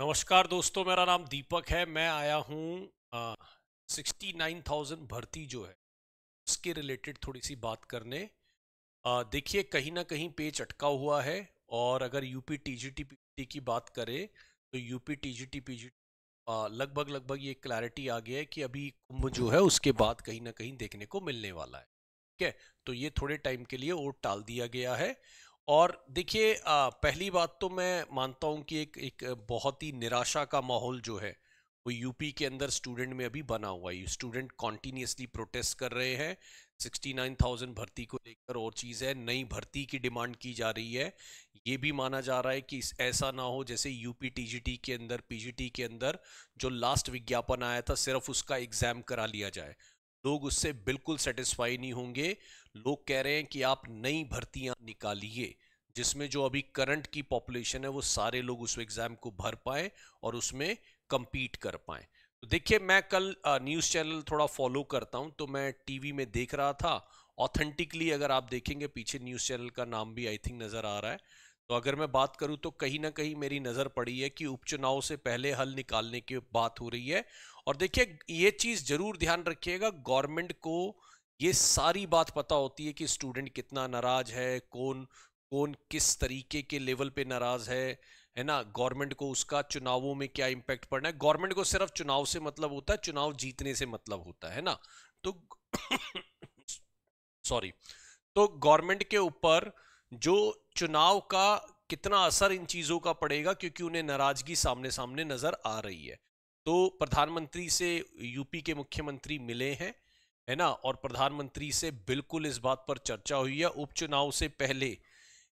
नमस्कार दोस्तों मेरा नाम दीपक है मैं आया हूँ सिक्सटी नाइन थाउजेंड भर्ती जो है उसके रिलेटेड थोड़ी सी बात करने देखिए कहीं ना कहीं पेज अटका हुआ है और अगर यूपी टीजीटी पीजीटी की बात करें तो यूपी टीजीटी पीजीटी लगभग लगभग ये क्लैरिटी आ गया है कि अभी कुंभ जो है उसके बाद कहीं ना कहीं देखने को मिलने वाला है ठीक है तो ये थोड़े टाइम के लिए वोट टाल दिया गया है और देखिए पहली बात तो मैं मानता हूँ कि एक एक बहुत ही निराशा का माहौल जो है वो यूपी के अंदर स्टूडेंट में अभी बना हुआ है स्टूडेंट कॉन्टीन्यूसली प्रोटेस्ट कर रहे हैं 69,000 भर्ती को लेकर और चीज़ है नई भर्ती की डिमांड की जा रही है ये भी माना जा रहा है कि ऐसा ना हो जैसे यूपी टीजीटी के अंदर पीजीटी के अंदर जो लास्ट विज्ञापन आया था सिर्फ उसका एग्ज़ाम करा लिया जाए लोग उससे बिल्कुल सेटिस्फाई नहीं होंगे लोग कह रहे हैं कि आप नई भर्तियां निकालिए जिसमें जो अभी करंट की पॉपुलेशन है वो सारे लोग उस एग्ज़ाम को भर पाए और उसमें कंपीट कर पाए तो देखिए मैं कल न्यूज़ चैनल थोड़ा फॉलो करता हूं तो मैं टीवी में देख रहा था ऑथेंटिकली अगर आप देखेंगे पीछे न्यूज़ चैनल का नाम भी आई थिंक नज़र आ रहा है तो अगर मैं बात करूं तो कहीं ना कहीं मेरी नज़र पड़ी है कि उपचुनाव से पहले हल निकालने की बात हो रही है और देखिए ये चीज़ ज़रूर ध्यान रखिएगा गवर्नमेंट को ये सारी बात पता होती है कि स्टूडेंट कितना नाराज़ है कौन कौन किस तरीके के लेवल पे नाराज़ है है ना गवर्नमेंट को उसका चुनावों में क्या इम्पैक्ट पड़ना है गवर्नमेंट को सिर्फ चुनाव से मतलब होता है चुनाव जीतने से मतलब होता है ना तो सॉरी तो गवर्नमेंट के ऊपर जो चुनाव का कितना असर इन चीज़ों का पड़ेगा क्योंकि उन्हें नाराजगी सामने सामने नज़र आ रही है तो प्रधानमंत्री से यूपी के मुख्यमंत्री मिले हैं है ना और प्रधानमंत्री से बिल्कुल इस बात पर चर्चा हुई है उपचुनाव से पहले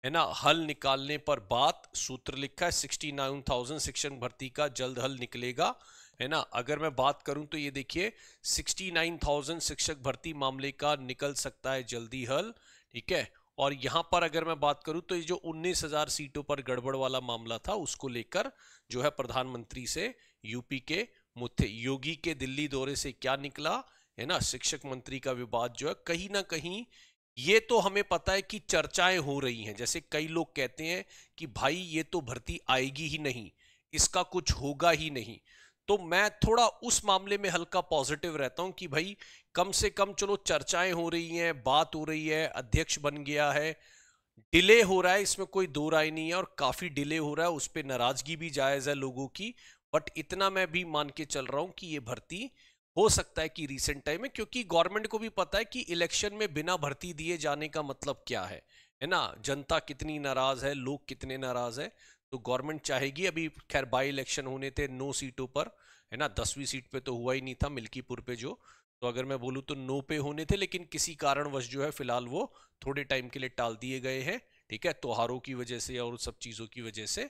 है ना हल निकालने पर बात सूत्र लिखा है सिक्सटी नाइन थाउजेंड शिक्षक भर्ती का जल्द हल निकलेगा है ना अगर मैं बात करूं तो ये देखिए सिक्सटी नाइन थाउजेंड शिक्षक भर्ती मामले का निकल सकता है जल्दी हल ठीक है और यहां पर अगर मैं बात करूं तो ये जो 19,000 सीटों पर गड़बड़ वाला मामला था उसको लेकर जो है प्रधानमंत्री से यूपी के मुथे योगी के दिल्ली दौरे से क्या निकला है ना शिक्षक मंत्री का विवाद जो है कहीं ना कहीं ये तो हमें पता है कि चर्चाएं हो रही हैं जैसे कई लोग कहते हैं कि भाई ये तो भर्ती आएगी ही नहीं इसका कुछ होगा ही नहीं तो मैं थोड़ा उस मामले में हल्का पॉजिटिव रहता हूं कि भाई कम से कम चलो चर्चाएं हो रही हैं बात हो रही है अध्यक्ष बन गया है डिले हो रहा है इसमें कोई दो राय नहीं है और काफ़ी डिले हो रहा है उस पर नाराज़गी भी जायज़ है लोगों की बट इतना मैं भी मान के चल रहा हूँ कि ये भर्ती हो सकता है कि रिसेंट टाइम में क्योंकि गवर्नमेंट को भी पता है कि इलेक्शन में बिना भर्ती दिए जाने का मतलब क्या है है ना जनता कितनी नाराज़ है लोग कितने नाराज़ है तो गवर्नमेंट चाहेगी अभी खैर बाई इलेक्शन होने थे नौ सीटों पर है ना दसवीं सीट पे तो हुआ ही नहीं था मिल्कीपुर पे जो तो अगर मैं बोलूँ तो नो पे होने थे लेकिन किसी कारणवश जो है फिलहाल वो थोड़े टाइम के लिए टाल दिए गए हैं ठीक है त्योहारों की वजह से और सब चीज़ों की वजह से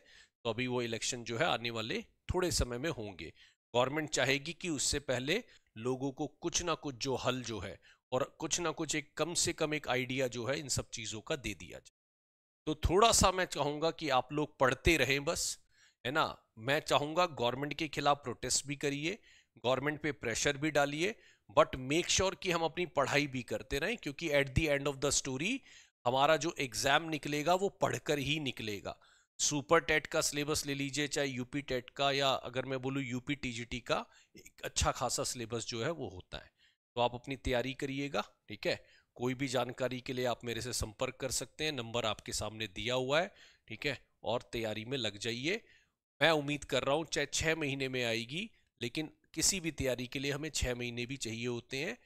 तो अभी वो इलेक्शन जो है आने वाले थोड़े समय में होंगे गवर्नमेंट चाहेगी कि उससे पहले लोगों को कुछ ना कुछ जो हल जो है और कुछ ना कुछ एक कम से कम एक आइडिया जो है इन सब चीज़ों का दे दिया जाए तो थोड़ा सा मैं चाहूँगा कि आप लोग पढ़ते रहें बस है ना मैं चाहूँगा गवर्नमेंट के खिलाफ प्रोटेस्ट भी करिए गवर्नमेंट पे प्रेशर भी डालिए बट मेक श्योर कि हम अपनी पढ़ाई भी करते रहें क्योंकि at the end of the story हमारा जो एग्ज़ाम निकलेगा वो पढ़कर ही निकलेगा सुपर टेट का सिलेबस ले लीजिए चाहे यूपी टेट का या अगर मैं बोलूँ यूपी टीजीटी का एक अच्छा खासा सिलेबस जो है वो होता है तो आप अपनी तैयारी करिएगा ठीक है कोई भी जानकारी के लिए आप मेरे से संपर्क कर सकते हैं नंबर आपके सामने दिया हुआ है ठीक है और तैयारी में लग जाइए मैं उम्मीद कर रहा हूँ चाहे छः महीने में आएगी लेकिन किसी भी तैयारी के लिए हमें छः महीने भी चाहिए होते हैं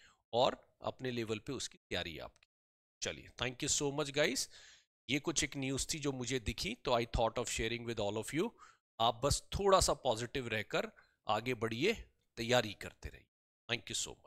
और अपने लेवल पे उसकी तैयारी आपकी चलिए thank you so much guys ये कुछ एक न्यूज़ थी जो मुझे दिखी तो I thought of sharing with all of you आप बस थोड़ा सा पॉजिटिव रहकर आगे बढ़िए तैयारी करते रहिए थैंक यू सो मच